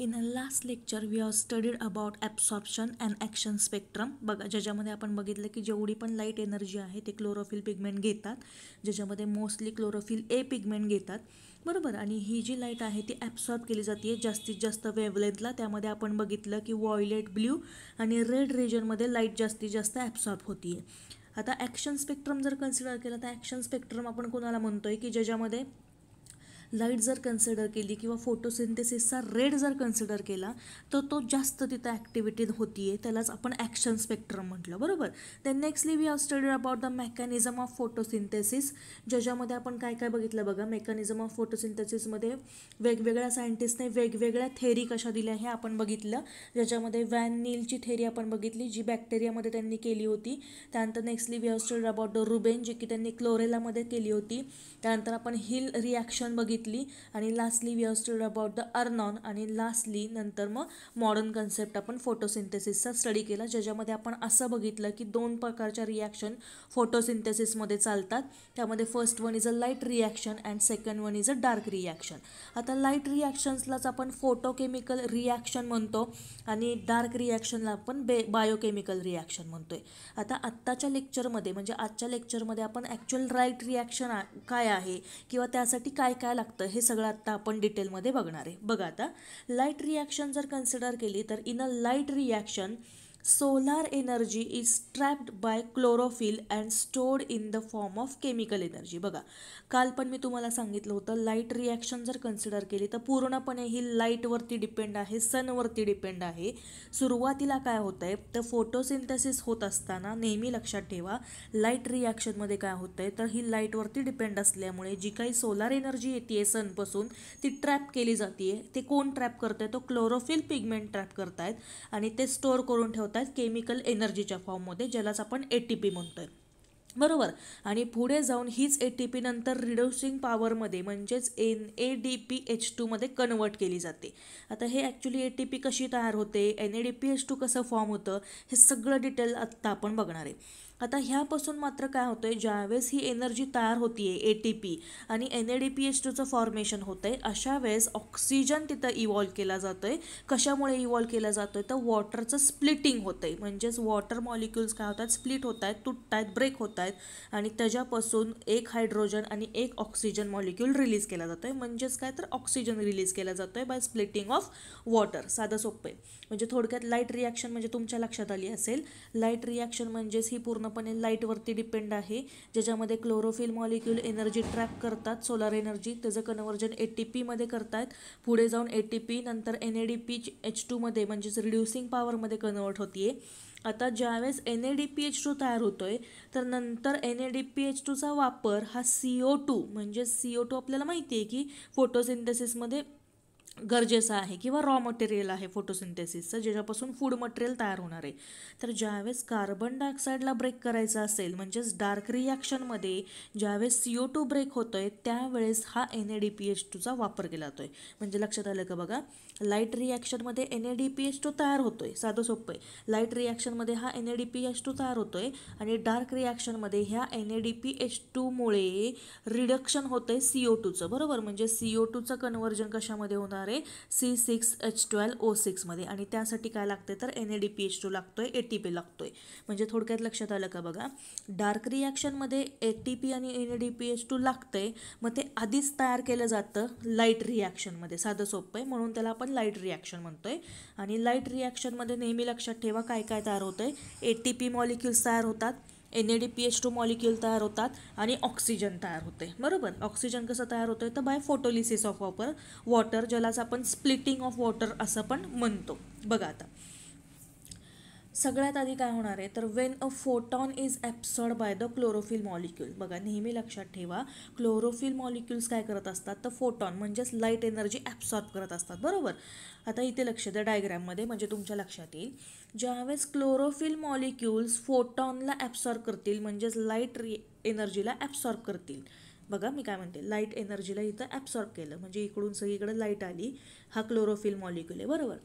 in a last lecture we are studied about absorption and action spectrum बघा ज्याच्यामध्ये आपण बघितलं की जेवढी पण लाईट एनर्जी आहे ते क्लोरोफिल पिगमेंट घेतात ज्याच्यामध्ये मोस्टली क्लोरोफिल ए पिगमेंट घेतात बरोबर आणि ही जी लाईट आहे ती ॲब्सॉर्ब केली जाते जास्तीत जास्त वेवलेंथला त्यामध्ये आपण बघितलं की वॉयलेट ब्ल्यू आणि रेड रिजनमध्ये लाईट जास्तीत जास्त ॲब्सॉर्ब होती आता ॲक्शन स्पेक्ट्रम जर कन्सिडर केलं तर ॲक्शन स्पेक्ट्रम आपण कोणाला म्हणतो आहे की ज्याच्यामध्ये लाईट जर कन्सिडर केली किंवा फोटोसिंथेसिसचा रेड जर कन्सिडर केला तर तो जास्त तिथं ॲक्टिव्हिटी होती आहे त्यालाच आपण ॲक्शन स्पेक्ट्रम म्हटलं बरोबर then nextly we have study about the mechanism of photosynthesis ज्याच्यामध्ये आपण काय काय बघितलं बघा मेकॅनिझम ऑफ फोटोसिंथेसिसमध्ये वेगवेगळ्या सायंटिस्टने वेगवेगळ्या थेरी कशा दिल्या हे आपण बघितलं ज्याच्यामध्ये वॅन नीलची थेरी आपण बघितली जी बॅक्टेरियामध्ये त्यांनी केली होती त्यानंतर nextly we have study about the Ruben ji की त्यांनी क्लोरेलामध्ये केली होती त्यानंतर आपण हिल रिॲक्शन बघितलं घेतली आणि lastly we have about the Arnon आणि लास्टली नंतर मग मॉडर्न कन्सेप्ट आपण फोटोसिंथेसिसचा स्टडी केला ज्याच्यामध्ये आपण असं बघितलं की दोन प्रकारच्या रिॲक्शन फोटोसिंथेसिसमध्ये चालतात त्यामध्ये first one is a light reaction and second one is a dark reaction आता लाईट रिॲक्शन्सलाच आपण फोटोकेमिकल रिॲक्शन म्हणतो आणि डार्क रिॲक्शनला आपण बे बायोकेमिकल रिॲक्शन म्हणतोय आता आत्ताच्या लेक्चरमध्ये म्हणजे आजच्या लेक्चरमध्ये आपण ॲक्च्युअल राईट रिॲक्शन काय आहे किंवा त्यासाठी काय काय लागतं लागतं हे सगळं आत्ता आपण डिटेलमध्ये बघणार आहे बघा आता लाईट रिॲक्शन जर कन्सिडर केली तर in a light reaction solar energy is trapped by chlorophyll and stored in the form of chemical energy बघा काल पण मी तुम्हाला सांगितलं होतं लाईट रिॲक्शन जर कन्सिडर केली तर पूर्णपणे ही लाईटवरती डिपेंड आहे सनवरती डिपेंड आहे सुरुवातीला काय होत आहे तर फोटोसिंथेसिस होत असताना नेहमी लक्षात ठेवा लाईट रिॲक्शनमध्ये काय होतं आहे तर ही लाईटवरती डिपेंड असल्यामुळे जी काही सोलार एनर्जी येते आहे सनपासून ती ट्रॅप केली जाते ते कोण ट्रॅप करत आहे तो क्लोरोफिल पिगमेंट ट्रॅप करतायत आणि ते स्टोअर करून ठेवतात होतात केमिकल एनर्जीच्या फॉर्ममध्ये ज्यालाच आपण ए टी पी म्हणतो बरोबर आणि पुढे जाऊन हीच ए टी पी नंतर रिड्युसिंग पॉवरमध्ये म्हणजेच N A D P H टूमध्ये कन्वर्ट केली जाते आता हे ॲक्च्युली ए टी पी कशी तयार होते N A D P H two कसं फॉर्म होतं हे सगळं डिटेल आत्ता आपण बघणार आहे आता ह्यापासून मात्र काय होतं आहे ज्यावेळेस ही एनर्जी तयार होती आहे ए टी पी आणि N A D P H टूचं फॉर्मेशन होतं आहे अशा वेळेस ऑक्सिजन तिथं इव्हॉल्व केला जातो आहे कशामुळे इव्हॉल्व केला जातो आहे तर वॉटरचं स्प्लिटिंग होतं आहे म्हणजेच वॉटर मॉलिक्युल्स काय होतात स्प्लिट होत आहेत तुटत आहेत ब्रेक होत आहेत आणि त्याच्यापासून एक हायड्रोजन आणि एक ऑक्सिजन मॉलिक्यूल रिलीज केला जातो आहे म्हणजेच काय तर ऑक्सिजन रिलीज केला जातो आहे बाय स्प्लिटिंग ऑफ वॉटर साधं सोपं आहे म्हणजे थोडक्यात लाईट रिॲक्शन म्हणजे तुमच्या लक्षात आली असेल लाईट रिॲक्शन म्हणजेच ही पूर्ण पूर्णपणे लाईटवरती डिपेंड आहे ज्याच्यामध्ये क्लोरोफिल मॉलिक्यूल एनर्जी ट्रॅप करतात सोलार एनर्जी त्याचं कन्वर्जन ए टी पीमध्ये करतात पुढे जाऊन ए टी पी नंतर N A D P H टूमध्ये म्हणजेच रिड्युसिंग पॉवरमध्ये कन्वर्ट होते आता ज्यावेळेस N A D P H two तयार होतो आहे तर नंतर N A D P H टूचा वापर हा सी ओ टू म्हणजे सी ओ टू आपल्याला माहिती आहे की फोटोसिंथेसिसमध्ये गरजेचं आहे किंवा रॉ मटेरियल आहे फोटोसिंथेसिसचं ज्याच्यापासून फूड मटेरियल तयार होणार आहे तर ज्यावेळेस कार्बन डायऑक्साईडला ब्रेक करायचा असेल म्हणजेच डार्क रिॲक्शनमध्ये ज्यावेळेस सी ओ टू ब्रेक होतो आहे त्यावेळेस हा N A D P H टूचा वापर केला जातो आहे म्हणजे लक्षात आलं का बघा लाईट रिॲक्शनमध्ये N A D P H two तयार होतो आहे साधं सोपं आहे लाईट रिॲक्शनमध्ये हा N A D P H two तयार होतो आहे आणि डार्क रिॲक्शनमध्ये ह्या N A D P H टूमुळे रिडक्शन होतं आहे सी ओ टूचं बरोबर म्हणजे सी ओ टूचं कन्वर्जन कशामध्ये होणार आहे C six H twelve O सिक्समध्ये आणि त्यासाठी काय लागते तर N A D P H two लागतो आहे ए टी पी लागतो आहे म्हणजे थोडक्यात लक्षात आलं का बघा डार्क रिॲक्शनमध्ये ए टी पी आणि N A D P H two लागतं आहे मग ते आधीच तयार केलं जातं लाईट रिॲक्शनमध्ये साधं सोपं आहे म्हणून त्याला आपण लाईट रिॲक्शन म्हणतो आहे आणि लाईट रिॲक्शनमध्ये नेहमी लक्षात ठेवा काय काय तयार होतं आहे ए टी पी मॉलिक्युल्स तयार होतात N A D P H two molecule तयार होतात आणि ऑक्सिजन तयार होते बरोबर ऑक्सिजन कसं तयार होतं तर by photolysis of vapour water ज्यालाच आपण स्प्लिटिंग ऑफ वॉटर असं पण म्हणतो बघा आता सगळ्यात आधी काय होणार आहे तर when a photon is absorbed by the chlorophyll molecule बघा नेहमी लक्षात ठेवा क्लोरोफिल मॉलिक्युल्स काय करत असतात तर फोटॉन म्हणजेच लाईट एनर्जी ॲप्सॉर्ब करत असतात बरोबर आता इथे लक्ष द्या डायग्रॅममध्ये म्हणजे तुमच्या लक्षात येईल ज्यावेळेस क्लोरोफिल मॉलिक्युल्स फोटॉनला ॲप्सॉर्ब करतील म्हणजेच लाईट रि एनर्जीला ॲप्सॉर्ब करतील बघा मी काय म्हणते लाईट एनर्जीला इथं ॲब्सॉर्ब केलं म्हणजे इकडून सगळीकडे लाईट आली हा क्लोरोफिल मॉलिक्युल आहे बरोबर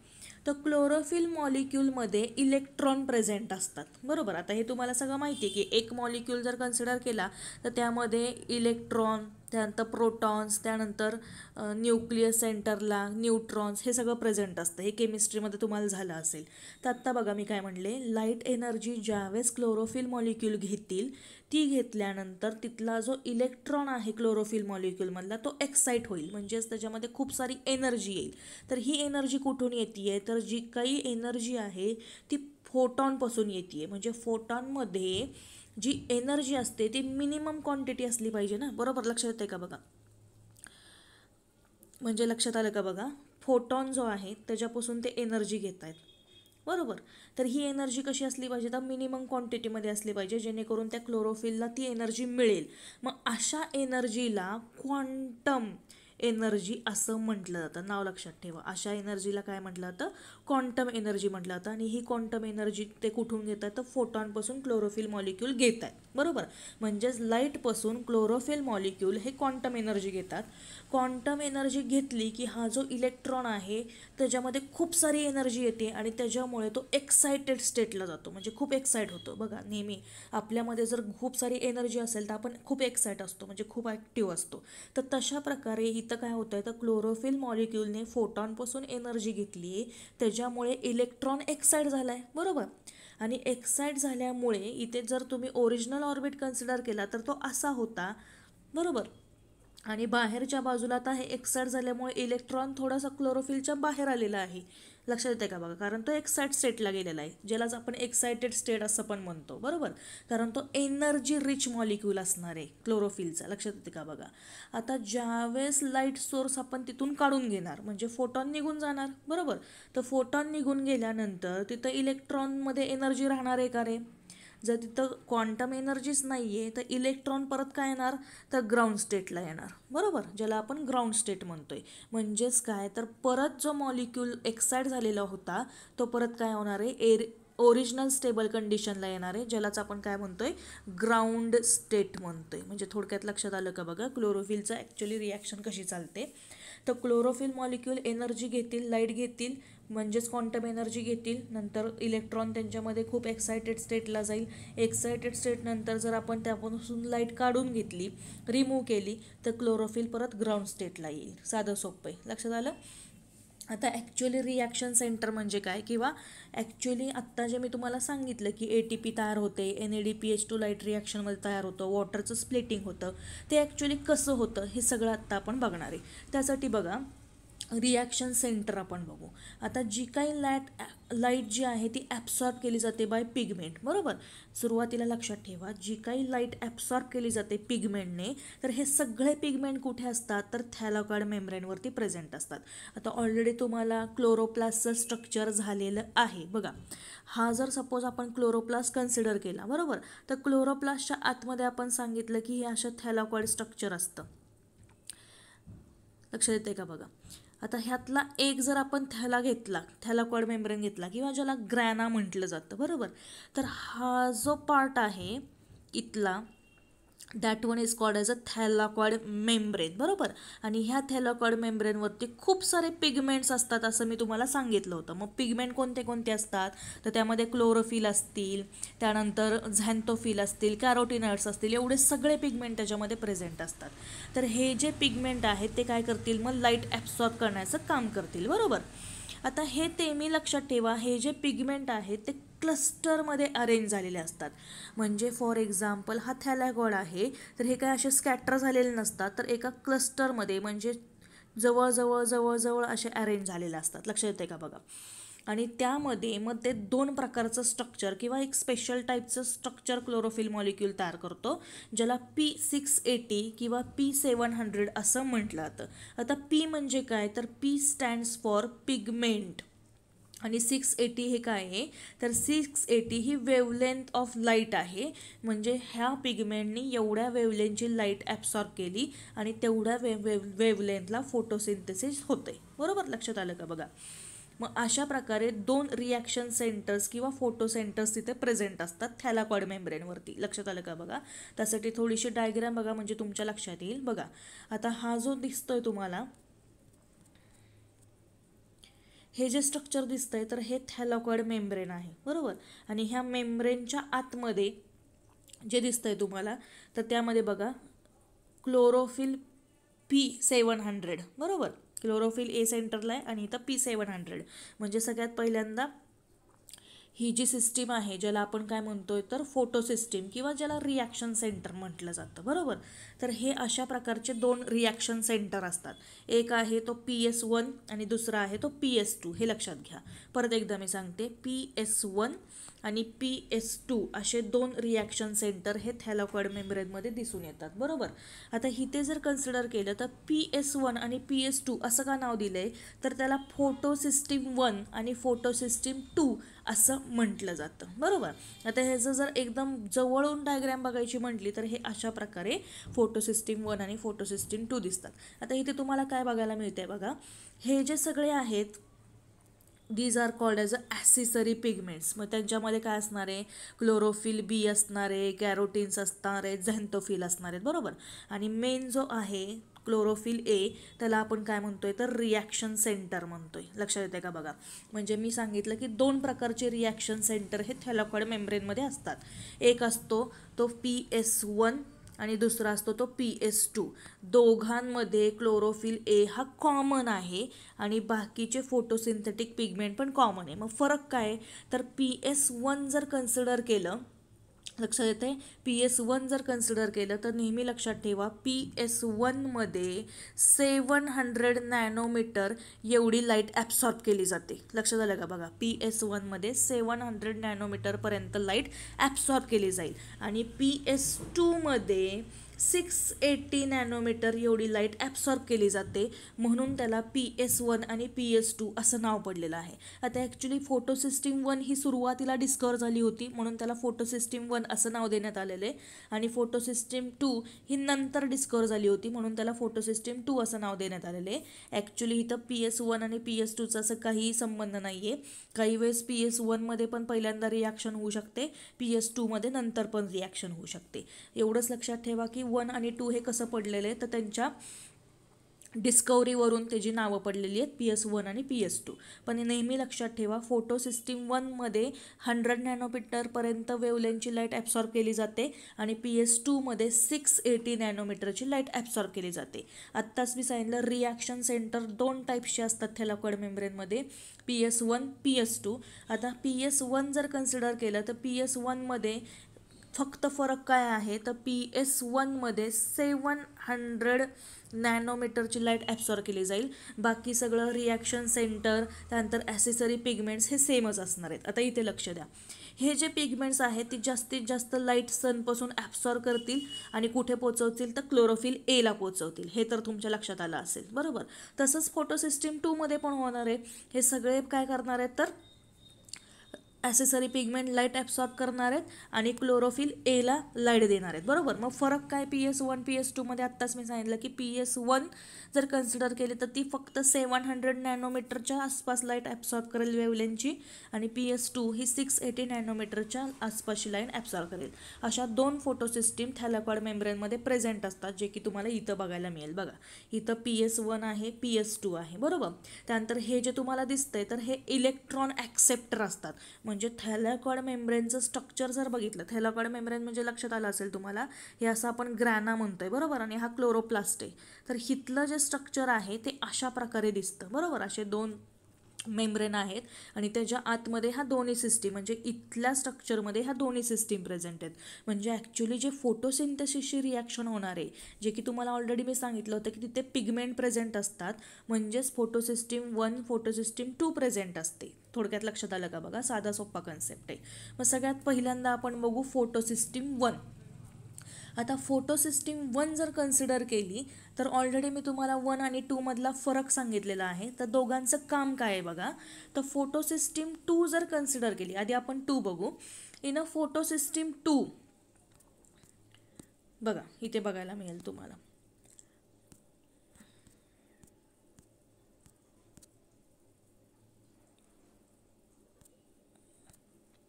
तर क्लोरोफिल मॉलिक्यूलमध्ये इलेक्ट्रॉन प्रेझेंट असतात बरोबर आता हे तुम्हाला सगळं माहिती आहे की एक मॉलिक्यूल जर कन्सिडर केला तर त्यामध्ये इलेक्ट्रॉन त्यानंतर प्रोटॉन्स त्यानंतर न्यूक्लियस सेंटरला न्यूट्रॉन्स हे सगळं प्रेझेंट असतं हे केमिस्ट्रीमध्ये तुम्हाला झालं असेल तर आत्ता बघा मी काय म्हणले लाईट एनर्जी ज्यावेळेस क्लोरोफिल मॉलिक्यूल घेतील ती घेतल्यानंतर तिथला जो इलेक्ट्रॉन आहे क्लोरोफिल मॉलिक्यूलमधला तो एक्साईट होईल म्हणजेच त्याच्यामध्ये खूप सारी एनर्जी येईल तर ही एनर्जी कुठून येते आहे तर जी काही एनर्जी आहे ती फोटॉनपासून येते आहे म्हणजे फोटॉनमध्ये जी एनर्जी असते ती मिनिमम क्वांटिटी असली पाहिजे ना बरोबर लक्षात येते का बघा म्हणजे लक्षात आलं का बघा फोटॉन जो आहे त्याच्यापासून ते एनर्जी घेत आहेत बरोबर तर ही एनर्जी कशी असली पाहिजे तर मिनिमम क्वांटिटीमध्ये असली पाहिजे जेणेकरून त्या क्लोरोफिलला ती एनर्जी मिळेल मग अशा एनर्जीला क्वांटम एनर्जी असं म्हटलं जातं नाव लक्षात ठेवा अशा एनर्जीला काय म्हटलं जातं क्वांटम एनर्जी म्हटलं जातं आणि ही क्वांटम एनर्जी ते कुठून घेत आहेत तर फोटॉनपासून क्लोरोफिल मॉलिक्यूल घेत आहेत बरोबर म्हणजेच लाईटपासून क्लोरोफिल मॉलिक्यूल हे क्वांटम एनर्जी घेतात क्वांटम एनर्जी घेतली की हा जो इलेक्ट्रॉन आहे त्याच्यामध्ये खूप सारी एनर्जी येते आणि त्याच्यामुळे तो एक्सायटेड स्टेटला जातो म्हणजे खूप एक्साईट होतो बघा नेहमी आपल्यामध्ये जर खूप सारी एनर्जी असेल तर आपण खूप एक्साईट असतो म्हणजे खूप ॲक्टिव्ह असतो तर तशा प्रकारे इथं काय होतं आहे तर क्लोरोफिल मॉलिक्यूलने फोटॉनपासून एनर्जी घेतली त्याच्यामुळे इलेक्ट्रॉन एक्साईट झाला आहे बरोबर आणि एक्साईट झाल्यामुळे इथे जर तुम्ही ओरिजिनल ऑर्बिट कन्सिडर केला तर तो असा होता बरोबर आणि बाहेरच्या बाजूला आता हे एक्साईट झाल्यामुळे इलेक्ट्रॉन थोडासा क्लोरोफिलच्या बाहेर आलेला आहे लक्षात येते का बघा कारण तो एक्साइट स्टेटला गेलेला आहे ज्यालाच आपण एक्साइटेड स्टेट असं पण म्हणतो बरोबर कारण तो एनर्जी रिच मॉलिक्यूल असणार आहे क्लोरोफिलचा लक्षात येते का बघा आता ज्यावेळेस लाईट सोर्स आपण तिथून काढून घेणार म्हणजे फोटॉन निघून जाणार बरोबर तर फोटॉन निघून गेल्यानंतर तिथं इलेक्ट्रॉनमध्ये एनर्जी राहणार आहे का रे जर तिथं क्वांटम एनर्जीच नाही आहे तर इलेक्ट्रॉन परत काय येणार तर ग्राउंड स्टेटला येणार बरोबर ज्याला आपण ग्राउंड स्टेट म्हणतो आहे म्हणजेच काय तर परत जो मॉलिक्यूल एक्साईट झालेला होता तो परत काय होणार आहे एर ओरिजिनल स्टेबल कंडिशनला येणार आहे ज्यालाच आपण काय म्हणतो आहे ग्राउंड स्टेट म्हणतो आहे म्हणजे थोडक्यात लक्षात आलं का बघा क्लोरोफिलचं ॲक्च्युली रिॲक्शन कशी चालते तर क्लोरोफिल मॉलिक्युल एनर्जी घेतील लाईट घेतील म्हणजेच क्वांटम एनर्जी घेतील नंतर इलेक्ट्रॉन त्यांच्यामध्ये खूप एक्सायटेड स्टेटला जाईल एक्सायटेड स्टेटनंतर जर आपण त्यापासून लाईट काढून घेतली रिमूव्ह केली तर क्लोरोफिल परत ग्राउंड स्टेटला येईल साधं सोपं आहे लक्षात आलं आता ॲक्च्युली रिॲक्शन सेंटर म्हणजे काय किंवा ॲक्च्युली आत्ता जे मी तुम्हाला सांगितलं की ए टी पी तयार होते N A D P H two light रिॲक्शनमध्ये तयार होतं वॉटरचं स्प्लिटिंग होतं ते ॲक्च्युली कसं होतं हे सगळं आत्ता आपण बघणार आहे त्यासाठी बघा रिॲक्शन सेंटर आपण बघू आता जी काही लॅट लाईट जी आहे ती ॲब्सॉर्ब केली जाते बाय पिगमेंट बरोबर सुरुवातीला लक्षात ठेवा जी काही लाईट ॲब्सॉर्ब केली जाते पिगमेंटने तर हे सगळे पिगमेंट कुठे असतात तर थॅलोकॉड मेम्ब्रेनवरती प्रेझेंट असतात आता ऑलरेडी तुम्हाला क्लोरोप्लासचं स्ट्रक्चर झालेलं आहे बघा हा जर सपोज आपण क्लोरोप्लास कन्सिडर केला बरोबर तर क्लोरोप्लासच्या आतमध्ये आपण सांगितलं की हे अशा थॅलाकॉड स्ट्रक्चर असतं लक्ष देते का बघा आता ह्यातला एक जर आपण थॅला घेतला क्वाड मेम्ब्रेन घेतला किंवा ज्याला ग्रॅना म्हटलं जातं बरोबर तर हा जो पार्ट आहे इथला that one is called as a thylakoid membrane बरोबर आणि ह्या थॅलाकॉड मेम्ब्रेनवरती खूप सारे पिगमेंट्स असतात असं मी तुम्हाला सांगितलं होतं मग पिगमेंट कोणते कोणते असतात तर त्यामध्ये क्लोरोफिल असतील त्यानंतर झॅन्थोफिल असतील कॅरोटिनट्स असतील एवढे सगळे पिगमेंट त्याच्यामध्ये प्रेझेंट असतात तर हे जे पिगमेंट आहेत ते काय करतील मग लाईट ॲब्सॉर्ब करण्याचं काम करतील बरोबर आता हे तेमी लक्षात ठेवा हे जे पिगमेंट आहे ते क्लस्टरमध्ये अरेंज झालेले असतात म्हणजे फॉर एक्झाम्पल हा थॅलॅगॉड आहे तर हे काय असे स्कॅटर झालेले नसतात तर एका क्लस्टरमध्ये म्हणजे जवळजवळ जवळजवळ असे अरेंज झालेले असतात लक्षात येते का बघा आणि त्यामध्ये मग ते दोन प्रकारचं स्ट्रक्चर किंवा एक स्पेशल टाईपचं स्ट्रक्चर क्लोरोफिल मॉलिक्यूल तयार करतो ज्याला पी सिक्स एटी किंवा पी सेवन हंड्रेड असं म्हटलं जातं आता पी म्हणजे काय तर पी स्टँड्स फॉर पिगमेंट आणि सिक्स एटी हे काय आहे तर सिक्स एटी ही वेवलेंथ ऑफ लाईट आहे म्हणजे ह्या पिगमेंटनी एवढ्या वेवलेंथची लाईट ॲब्सॉर्ब केली आणि तेवढ्या वेव वेवलेंथला फोटोसिंथेसिस होते बरोबर लक्षात आलं का बघा मग अशा प्रकारे दोन रिॲक्शन सेंटर्स किंवा फोटो सेंटर्स तिथे प्रेझेंट असतात थॅलाकॉड मेम्ब्रेनवरती लक्षात आलं का बघा त्यासाठी थोडीशी डायग्राम बघा म्हणजे तुमच्या लक्षात येईल बघा आता हा जो दिसतोय तुम्हाला हे जे स्ट्रक्चर दिसतंय तर हे थॅलॉकॉइड मेम्ब्रेन आहे बरोबर आणि ह्या मेम्ब्रेनच्या आतमध्ये जे दिसतंय तुम्हाला तर त्यामध्ये बघा क्लोरोफिल पी सेवन हंड्रेड बरोबर क्लोरोफिल ए सेंटरला आहे आणि इथं पी सेवन हंड्रेड म्हणजे सगळ्यात पहिल्यांदा ही जी सिस्टीम आहे ज्याला आपण काय म्हणतोय तर फोटो सिस्टीम किंवा ज्याला रिॲक्शन सेंटर म्हटलं जातं बरोबर तर हे अशा प्रकारचे दोन रिॲक्शन सेंटर असतात एक आहे तो पी एस वन आणि दुसरा आहे तो पी एस टू हे लक्षात घ्या परत एकदा मी सांगते पी एस वन आणि पी एस टू असे दोन रिॲक्शन सेंटर हे थॅलॉकॉइड मेम्ब्रेनमध्ये दिसून येतात बरोबर आता इथे जर कन्सिडर केलं तर पी एस वन आणि पी एस टू असं का नाव दिलं आहे तर त्याला फोटोसिस्टीम वन आणि फोटोसिस्टीम टू असं म्हटलं जातं बरोबर आता ह्याचं जर एकदम जवळून डायग्रॅम बघायची म्हटली तर हे अशा प्रकारे फोटोसिस्टीम वन आणि फोटोसिस्टीम टू दिसतात आता इथे तुम्हाला काय बघायला मिळते बघा हे जे सगळे आहेत these are called as a accessory pigments मग त्यांच्यामध्ये काय असणार आहे क्लोरोफिल बी असणार आहे कॅरोटीन्स असणार आहे झॅन्थोफिल असणार आहेत बरोबर आणि मेन जो आहे क्लोरोफिल ए त्याला आपण काय म्हणतोय तर रिॲक्शन सेंटर म्हणतोय लक्षात येते का बघा म्हणजे मी सांगितलं की दोन प्रकारचे रिॲक्शन सेंटर हे थॅलॉकॉइड मेम्ब्रेनमध्ये असतात एक असतो तो पी एस वन आणि दुसरा असतो तो पी एस टू दोघांमध्ये क्लोरोफिल ए हा कॉमन आहे आणि बाकीचे फोटोसिंथेटिक पिगमेंट पण कॉमन आहे मग फरक काय तर पी एस वन जर कन्सिडर केलं लक्षात येते पी एस वन जर कन्सिडर केलं तर नेहमी लक्षात ठेवा पी एस वनमध्ये सेवन हंड्रेड नॅनोमीटर एवढी लाईट ॲब्सॉर्ब केली जाते लक्षात आलं का बघा पी एस वनमध्ये सेवन हंड्रेड नॅनोमीटरपर्यंत लाईट ॲब्सॉर्ब केली जाईल आणि पी एस टूमध्ये सिक्स एटी नॅनोमीटर एवढी लाईट ॲब्सॉर्ब केली जाते म्हणून त्याला पी एस वन आणि पी एस टू असं नाव पडलेलं आहे आता ॲक्च्युली फोटोसिस्टीम वन ही सुरुवातीला डिस्कवर झाली होती म्हणून त्याला फोटोसिस्टीम वन असं नाव देण्यात आलेलं आहे आणि फोटोसिस्टीम टू ही नंतर डिस्कवर झाली होती म्हणून त्याला फोटोसिस्टीम टू असं नाव देण्यात आलेलं आहे ॲक्च्युली इथं पी एस वन आणि पी एस टूचा असं काहीही संबंध नाही आहे काही वेळेस पी एस वनमध्ये पण पहिल्यांदा रिॲक्शन होऊ शकते पी एस टूमध्ये नंतर पण रिॲक्शन होऊ शकते एवढंच लक्षात ठेवा की वन आणि टू हे कसं पडलेलं आहे तर त्यांच्या डिस्कवरीवरून त्याची नावं पडलेली आहेत पी एस वन आणि पी एस टू पण नेहमी लक्षात ठेवा फोटो सिस्टीम वनमध्ये हंड्रेड नॅनोमीटरपर्यंत वेवलेनची लाईट ॲब्सॉर्ब केली जाते आणि पी एस टूमध्ये सिक्स एटी नॅनोमीटरची लाईट ॲब्सॉर्ब केली जाते आत्ताच मी सांगितलं रिॲक्शन सेंटर दोन टाईप्सचे असतात थेलाकॉड मेम्ब्रेनमध्ये P S one P S two आता पी एस वन जर कन्सिडर केलं तर पी एस वनमध्ये फक्त फरक काय आहे तर पी एस वनमध्ये सेवन हंड्रेड नॅनोमीटरची लाईट ॲब्सॉर्ब केली जाईल बाकी सगळं रिॲक्शन सेंटर त्यानंतर ॲसेसरी पिगमेंट्स हे सेमच असणार आहेत आता इथे लक्ष द्या हे जे पिगमेंट्स आहेत ती जास्तीत जास्त लाईट सनपासून ॲब्सॉर्ब करतील आणि कुठे पोचवतील तर क्लोरोफिल एला पोचवतील हे तर तुमच्या लक्षात आलं असेल बरोबर तसंच फोटोसिस्टीम टूमध्ये पण होणार आहे हे सगळे काय करणार आहेत तर ॲसेसरी पिगमेंट लाईट ॲब्सॉर्ब करणार आहेत आणि क्लोरोफिल एला लाईट देणार आहेत बरोबर मग फरक काय P S one P S टूमध्ये आत्ताच मी सांगितलं की पी एस वन जर कन्सिडर केली तर ती फक्त सेवन हंड्रेड नॅनोमीटरच्या आसपास लाईट ॲब्सॉर्ब करेल वेवलेनची आणि पी एस टू ही सिक्स एटी नॅनोमीटरच्या आसपासची लाईन ॲब्सॉर्ब करेल अशा दोन सिस्टीम थॅलाकॉड मेम्ब्रेनमध्ये प्रेझेंट असतात जे की तुम्हाला इथं बघायला मिळेल बघा इथं पी एस वन आहे पी एस टू आहे बरोबर त्यानंतर हे जे तुम्हाला दिसतंय तर हे इलेक्ट्रॉन ॲक्सेप्टर असतात म्हणजे थॅलॅकॉड मेम्ब्रेनचं स्ट्रक्चर जर बघितलं थॅलकॉड मेम्ब्रेन म्हणजे लक्षात आलं असेल तुम्हाला हे असं आपण ग्रॅना म्हणतो आहे बरोबर आणि हा क्लोरोप्लास्ट आहे तर हिथलं जे स्ट्रक्चर आहे ते अशा प्रकारे दिसतं बरोबर असे दोन मेम्ब्रेन आहेत आणि त्याच्या आतमध्ये ह्या दोन्ही सिस्टीम म्हणजे इथल्या स्ट्रक्चरमध्ये ह्या दोन्ही सिस्टीम प्रेझेंट आहेत म्हणजे ॲक्च्युली जे फोटोसिंथसिसशी रिॲक्शन होणार आहे जे की तुम्हाला ऑलरेडी मी सांगितलं होतं की तिथे पिगमेंट प्रेझेंट असतात म्हणजेच photosystem one photosystem two present असते थोडक्यात लक्षात आलं का बघा साधा सोप्पा कन्सेप्ट आहे मग सगळ्यात पहिल्यांदा आपण बघू फोटोसिस्टीम वन आता फोटो सिस्टीम वन जर कन्सिडर केली तर ऑलरेडी मी तुम्हाला वन आणि टूमधला फरक सांगितलेला आहे तर दोघांचं काम काय आहे बघा तर फोटो सिस्टीम टू जर कन्सिडर केली आधी आपण टू बघू in a photo system two बघा इथे बघायला मिळेल तुम्हाला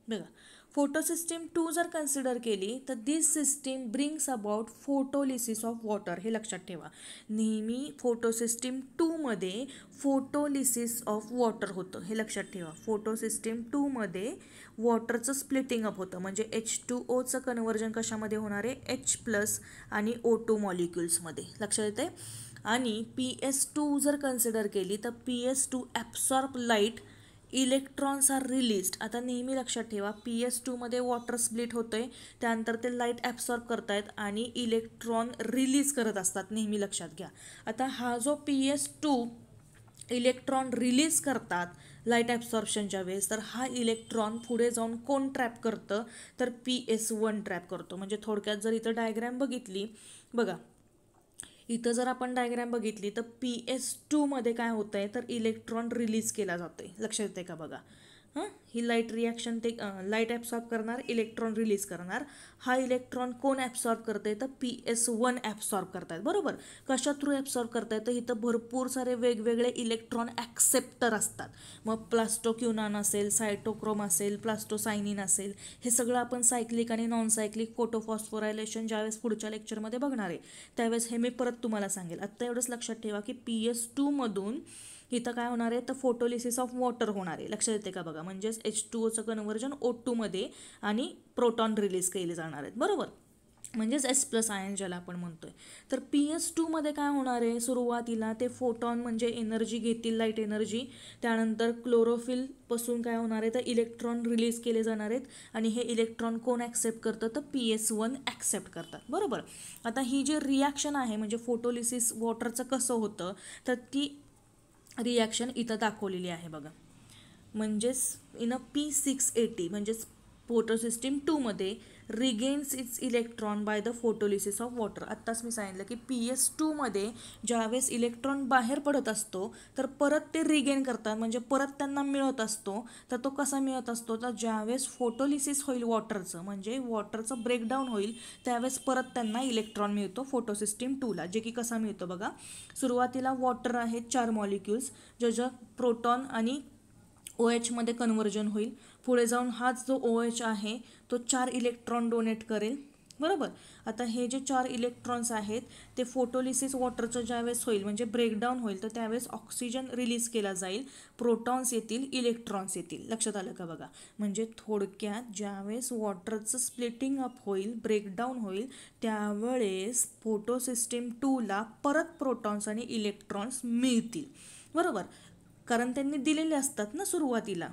बघा फोटो सिस्टीम टू जर कन्सिडर केली तर this system brings about photolysis of water हे लक्षात ठेवा नेहमी फोटो सिस्टीम टूमध्ये फोटोलिसिस ऑफ वॉटर होतं हे लक्षात ठेवा फोटो सिस्टीम टूमध्ये वॉटरचं स्प्लिटिंग अप होतं म्हणजे एच टू ओचं कन्वर्जन कशामध्ये होणार आहे एच प्लस आणि ओ टू मॉलिक्युल्समध्ये लक्षात येते आणि पी एस टू जर कन्सिडर केली तर P S two absorb light electrons are released आता नेहमी लक्षात ठेवा पी एस टूमध्ये वॉटर स्प्लिट होतं आहे त्यानंतर ते लाईट ॲब्सॉर्ब करतायत आणि इलेक्ट्रॉन रिलीज करत असतात नेहमी लक्षात घ्या आता हा जो P S two electron release करतात लाईट ॲब्सॉर्प्शनच्या वेळेस तर हा इलेक्ट्रॉन पुढे जाऊन कोण ट्रॅप करतं तर पी एस वन ट्रॅप करतो म्हणजे थोडक्यात जर इथं डायग्रॅम बघितली बघा इथं जर आपण डायग्रॅम बघितली तर पी एस टूमध्ये काय होतं आहे तर इलेक्ट्रॉन रिलीज केला जातो आहे लक्षात येते का बघा हं ही लाईट रिॲक्शन ते लाईट ॲब्सॉर्ब करणार इलेक्ट्रॉन रिलीज करणार हा इलेक्ट्रॉन कोण ॲब्सॉर्ब करता तर पी एस वन ॲब्सॉर्ब करतायत बरोबर कशा थ्रू ॲब्सॉर्ब करता तर इथं भरपूर सारे वेगवेगळे इलेक्ट्रॉन ॲक्सेप्टर असतात मग प्लास्टोक्युनान असेल सायटोक्रोम असेल प्लास्टोसायनिन असेल हे सगळं आपण सायक्लिक आणि नॉन सायक्लिक फोटोफॉस्फोरायलेशन ज्यावेळेस पुढच्या लेक्चरमध्ये बघणार आहे त्यावेळेस हे मी परत तुम्हाला सांगेल आत्ता एवढंच लक्षात ठेवा की पी एस टूमधून इथं काय होणार आहे तर फोटोलिसिस ऑफ वॉटर होणार आहे लक्षात येते का बघा म्हणजेच एच टू ओचं कन्व्हर्जन ओ टूमध्ये आणि प्रोटॉन रिलीज केले जाणार आहेत बरोबर म्हणजेच एस प्लस आयन ज्याला आपण म्हणतो आहे तर पी एस टूमध्ये काय होणार आहे सुरुवातीला ते फोटॉन म्हणजे एनर्जी घेतील लाईट एनर्जी त्यानंतर क्लोरोफिलपासून काय होणार आहे तर इलेक्ट्रॉन रिलीज केले जाणार आहेत आणि हे इलेक्ट्रॉन कोण ॲक्सेप्ट करतं तर पी एस वन ॲक्सेप्ट करतात बरोबर आता ही जी रिॲक्शन आहे म्हणजे फोटोलिसिस वॉटरचं कसं होतं तर ती रिॲक्शन इथं दाखवलेली आहे बघा म्हणजेच in a P six eighty म्हणजेच फोटोसिस्टीम सिस्टीम टूमध्ये regains its electron by the photolysis of water आत्ताच मी सांगितलं की पी एस टूमध्ये ज्यावेळेस इलेक्ट्रॉन बाहेर पडत असतो तर परत ते रिगेन करतात म्हणजे परत त्यांना मिळत असतो तर तो कसा मिळत असतो तर ज्यावेळेस फोटोलिसिस होईल वॉटरचं म्हणजे वॉटरचं ब्रेकडाऊन होईल त्यावेळेस परत त्यांना इलेक्ट्रॉन मिळतो फोटोसिस्टीम टूला जे की कसा मिळतो बघा सुरुवातीला वॉटर आहेत चार मॉलिक्युल्स ज्याच्या प्रोटॉन आणि ओ एचमध्ये कन्वर्जन होईल पुढे जाऊन हाच जो ओ एच आहे तो चार इलेक्ट्रॉन डोनेट करेल बरोबर आता हे जे चार इलेक्ट्रॉन्स आहेत ते फोटोलिसिस वॉटरचं ज्यावेळेस होईल म्हणजे ब्रेकडाऊन होईल तर त्यावेळेस ऑक्सिजन रिलीज केला जाईल प्रोटॉन्स येतील इलेक्ट्रॉन्स येतील लक्षात आलं का बघा म्हणजे थोडक्यात ज्यावेळेस वॉटरचं स्प्लिटिंग अप होईल ब्रेकडाऊन होईल त्यावेळेस फोटोसिस्टीम टूला परत प्रोटॉन्स आणि इलेक्ट्रॉन्स मिळतील बरोबर कारण त्यांनी दिलेले असतात ना सुरुवातीला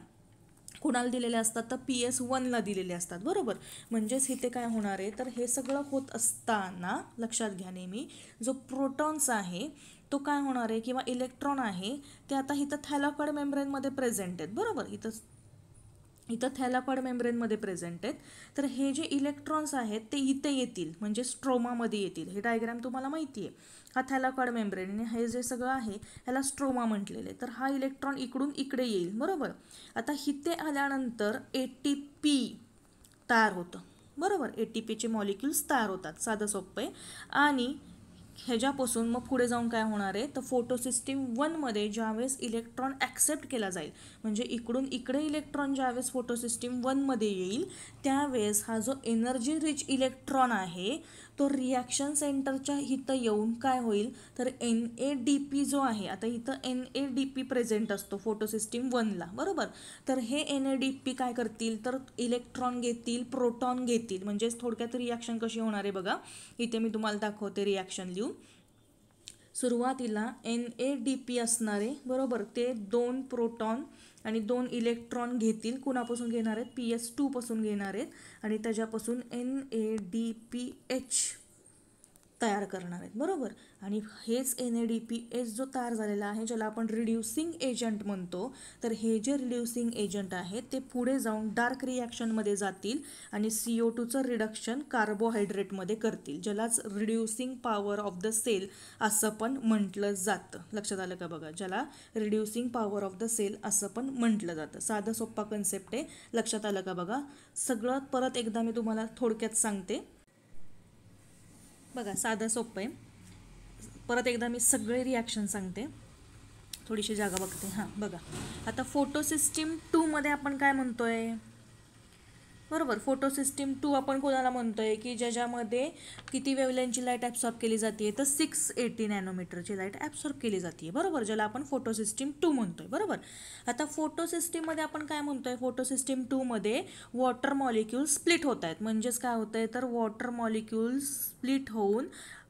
कुणाला दिलेले असतात तर पी एस वनला दिलेले असतात बरोबर म्हणजेच इथे काय होणार आहे तर हे सगळं होत असताना लक्षात घ्या नेहमी जो प्रोटॉन्स आहे तो काय होणार आहे किंवा इलेक्ट्रॉन आहे ते आता इथं थॅलाकॉड मेम्ब्रेनमध्ये प्रेझेंट आहेत बरोबर इथं इथं थॅलापॉड मेम्ब्रेनमध्ये प्रेझेंट आहेत तर हे जे इलेक्ट्रॉन्स आहेत ते इथे येतील म्हणजे स्ट्रोमामध्ये येतील हे डायग्राम तुम्हाला माहिती आहे हा थॅलाकॉड मेम्ब्रेन आणि हे जे सगळं आहे ह्याला स्ट्रोमा म्हटलेले तर हा इलेक्ट्रॉन इकडून इकडे येईल बरोबर आता इथे आल्यानंतर ए टी पी तयार होतं बरोबर ए टी पीचे मॉलिक्युल्स तयार होतात साधं सोपं आहे आणि ह्याच्यापासून मग पुढे जाऊन काय होणार आहे तर फोटोसिस्टीम वनमध्ये ज्यावेळेस इलेक्ट्रॉन ॲक्सेप्ट केला जाईल म्हणजे इकडून इकडे इलेक्ट्रॉन ज्यावेळेस फोटोसिस्टीम वनमध्ये येईल त्यावेळेस हा जो एनर्जी रिच इलेक्ट्रॉन आहे तो रिॲक्शन सेंटरच्या इथं येऊन काय होईल तर एन ए डी पी जो आहे आता इथं N A D P present असतो फोटोसिस्टीम वनला बरोबर तर हे एन ए डी पी काय करतील तर इलेक्ट्रॉन घेतील प्रोटॉन घेतील म्हणजेच थोडक्यात रिॲक्शन कशी होणार आहे बघा इथे मी तुम्हाला दाखवते रिॲक्शन लिहून सुरुवातीला एन ए डी पी असणारे बरोबर ते दोन प्रोटॉन आणि दोन इलेक्ट्रॉन घेतील कुणापासून घेणार आहेत पी एस टूपासून घेणार आहेत आणि त्याच्यापासून N A D P H तयार करणार आहेत बरोबर आणि हेच N A D P S जो तयार झालेला आहे ज्याला आपण रिड्युसिंग एजंट म्हणतो तर हे जे रिड्युसिंग एजंट आहेत ते पुढे जाऊन डार्क रिॲक्शनमध्ये जातील आणि सी ओ टूचं रिडक्शन कार्बोहायड्रेटमध्ये करतील ज्यालाच reducing power of the cell असं पण म्हटलं जातं लक्षात आलं का बघा ज्याला reducing power of the cell असं पण म्हटलं जातं साधं सोप्पा कन्सेप्ट आहे लक्षात आलं का बघा सगळं परत एकदा मी तुम्हाला थोडक्यात सांगते बघा साधं सोपं आहे परत एकदा मी सगळे रिॲक्शन सांगते थोडीशी जागा बघते हां बघा आता फोटोसिस्टीम टूमध्ये आपण काय म्हणतो आहे बरोबर फोटो सिस्टीम टू आपण कोणाला म्हणतो आहे की ज्याच्यामध्ये किती वेवलेनची लाईट ॲब्सॉर्ब केली जाते तर सिक्स एटी नॅनोमीटरची लाईट ॲब्सॉर्ब केली जाते बरोबर ज्याला आपण फोटो सिस्टीम टू म्हणतो आहे बरोबर आता फोटो सिस्टीममध्ये आपण काय म्हणतो आहे फोटो सिस्टीम टूमध्ये वॉटर मॉलिक्युल्स स्प्लिट होत आहेत म्हणजेच काय होतं आहे तर वॉटर मॉलिक्युल स्प्लिट होऊन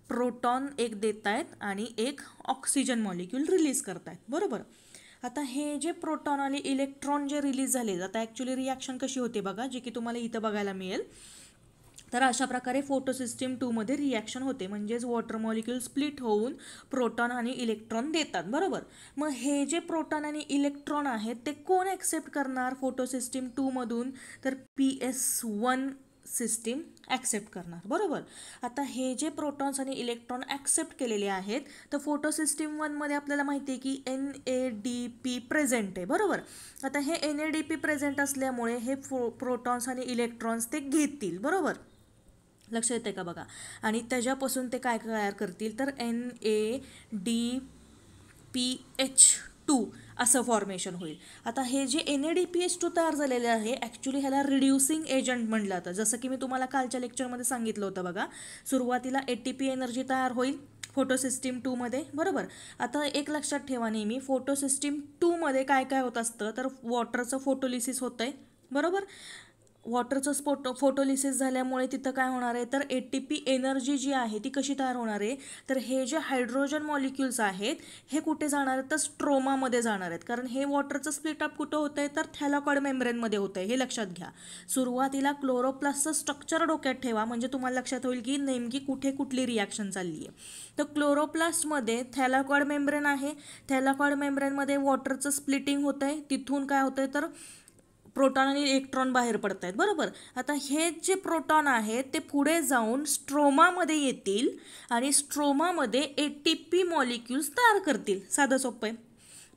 प्रोटॉन एक देत आहेत आणि एक ऑक्सिजन मॉलिक्यूल रिलीज करत आहेत बरोबर आता हे जे प्रोटॉन आणि इलेक्ट्रॉन जे रिलीज झाले आता ॲक्च्युली रिॲक्शन कशी होते बघा जे की तुम्हाला इथं बघायला मिळेल तर अशा प्रकारे फोटोसिस्टीम टूमध्ये रिॲक्शन होते म्हणजेच वॉटर मॉलिक्युल स्प्लिट होऊन प्रोटॉन आणि इलेक्ट्रॉन देतात बरोबर मग हे जे प्रोटॉन आणि इलेक्ट्रॉन आहेत ते कोण ॲक्सेप्ट करणार फोटोसिस्टीम टूमधून तर P S one system accept करणार बरोबर आता हे जे प्रोटॉन्स आणि इलेक्ट्रॉन ॲक्सेप्ट केलेले आहेत तर फोटो सिस्टीम वनमध्ये आपल्याला माहिती आहे की N A D P present आहे बरोबर आता हे N A D P present असल्यामुळे हे फो प्रोटॉन्स आणि इलेक्ट्रॉन्स ते घेतील बरोबर लक्ष येतं का बघा आणि त्याच्यापासून ते काय तयार करतील तर N A D P H two असं फॉर्मेशन होईल आता हे जे N A D P H two तयार झालेले आहे ॲक्च्युली ह्याला रिड्युसिंग एजंट म्हटलं जातं जसं की मी तुम्हाला कालच्या लेक्चरमध्ये सांगितलं होतं बघा सुरुवातीला ए टी पी एनर्जी तयार होईल फोटोसिस्टीम टूमध्ये बरोबर आता एक लक्षात ठेवा नेहमी फोटोसिस्टीम टूमध्ये काय काय होत असतं तर वॉटरचं फोटोलिसिस होतं आहे बरोबर वॉटरचं स्पोटो फोटोलिसिस झाल्यामुळे तिथं काय होणार आहे तर ए टी पी एनर्जी जी आहे ती कशी तयार होणार आहे तर हे जे हायड्रोजन मॉलिक्युल्स आहेत हे कुठे जाणार आहेत तर स्ट्रोमामध्ये जाणार आहेत कारण हे वॉटरचं स्प्लिटअप कुठं होतं आहे तर थॅलॉकॉड मेम्ब्रेनमध्ये होतं आहे हे लक्षात घ्या सुरुवातीला क्लोरोप्लास्टचं स्ट्रक्चर डोक्यात ठेवा म्हणजे तुम्हाला लक्षात होईल की नेमकी कुठे कुठली रिॲक्शन चालली आहे तर क्लोरोप्लास्टमध्ये थॅलाकॉड मेम्ब्रेन आहे थॅलाकॉड मेम्ब्रेनमध्ये वॉटरचं स्प्लिटिंग होतं आहे तिथून काय होतं आहे तर प्रोटॉन आणि इलेक्ट्रॉन बाहेर पडत आहेत बरोबर आता हे जे प्रोटॉन आहेत ते पुढे जाऊन स्ट्रोमामध्ये येतील आणि स्ट्रोमामध्ये ए टी पी मॉलिक्युल्स तयार करतील साधं सोपं आहे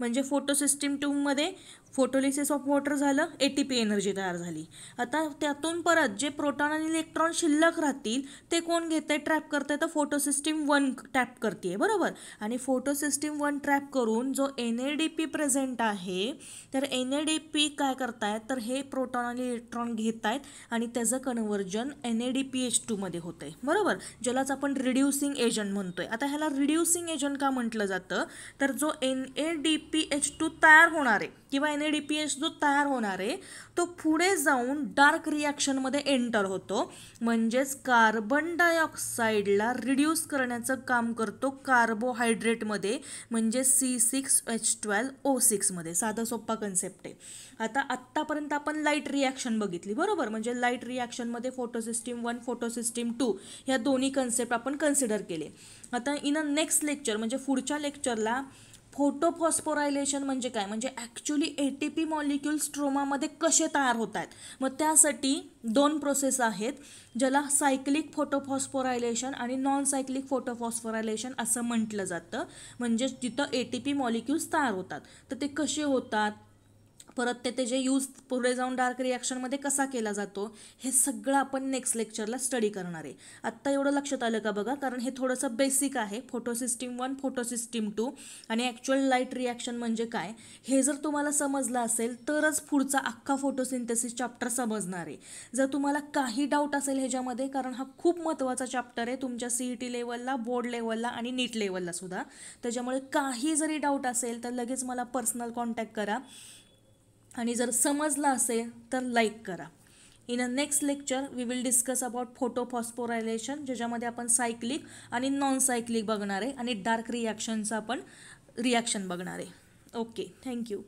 म्हणजे फोटोसिस्टीम ट्यूबमध्ये फोटोलिसिस ऑफ वॉटर झालं ए टी पी एनर्जी तयार झाली आता त्यातून परत जे प्रोटॉन आणि इलेक्ट्रॉन शिल्लक राहतील ते कोण घेते ट्रॅप करते तर फोटोसिस्टीम वन ट्रॅप करते बरोबर आणि फोटोसिस्टीम वन ट्रॅप करून जो N A D P present आहे तर एन ए डी पी काय करतायत तर हे प्रोटॉन आणि इलेक्ट्रॉन घेत आहेत आणि त्याचं conversion N A D P H टूमध्ये आहे बरोबर ज्यालाच आपण रिड्युसिंग एजंट म्हणतोय आता ह्याला रिड्युसिंग एजंट का म्हटलं जातं तर जो N A D P H two तयार होणार आहे किंवा एन एन ए डी जो तयार होणार आहे तो पुढे जाऊन डार्क मध्ये एंटर होतो म्हणजेच कार्बन डायऑक्साईडला रिड्यूस करण्याचं काम करतो कार्बोहायड्रेटमध्ये म्हणजे C six H twelve O सिक्समध्ये साधा सोप्पा कन्सेप्ट आहे आता आत्तापर्यंत आपण लाईट रिॲक्शन बघितली बरोबर म्हणजे लाईट रिॲक्शनमध्ये फोटोसिस्टीम वन फोटोसिस्टीम टू ह्या दोन्ही कन्सेप्ट आपण कन्सिडर केले आता इन अ नेक्स्ट लेक्चर म्हणजे पुढच्या लेक्चरला फोटोफॉस्फोरायलेशन म्हणजे काय म्हणजे actually A T P molecule स्ट्रोमामध्ये कसे तयार होत आहेत मग त्यासाठी दोन प्रोसेस आहेत ज्याला सायक्लिक फोटोफॉस्फोरायलेशन आणि नॉन सायक्लिक फोटोफॉस्फोरायलेशन असं म्हटलं जातं म्हणजे जिथं ए टी पी मॉलिक्युल्स तयार होतात तर ते कसे होतात परत ते जे यूज पुढे जाऊन डार्क रिॲक्शनमध्ये कसा केला जातो हे सगळं आपण नेक्स्ट लेक्चरला स्टडी करणार आहे आत्ता एवढं लक्षात आलं का बघा कारण हे थोडंसं बेसिक आहे फोटोसिस्टीम वन फोटोसिस्टीम टू आणि ॲक्च्युअल लाईट रिॲक्शन म्हणजे काय हे जर तुम्हाला समजलं असेल तरच पुढचा अख्खा फोटोसिंथेसिस चॅप्टर समजणार आहे जर तुम्हाला काही डाऊट असेल ह्याच्यामध्ये कारण हा खूप महत्त्वाचा चॅप्टर आहे तुमच्या ई टी लेवलला बोर्ड लेवलला आणि नीट लेवलला सुद्धा त्याच्यामुळे काही जरी डाऊट असेल तर लगेच मला पर्सनल कॉन्टॅक्ट करा आणि जर समजलं असेल तर लाईक करा in a next lecture we will discuss about photo ज्याच्यामध्ये आपण सायक्लिक आणि नॉन सायक्लिक बघणार आहे आणि डार्क रिॲक्शनचं आपण रिॲक्शन बघणार आहे ओके थँक्यू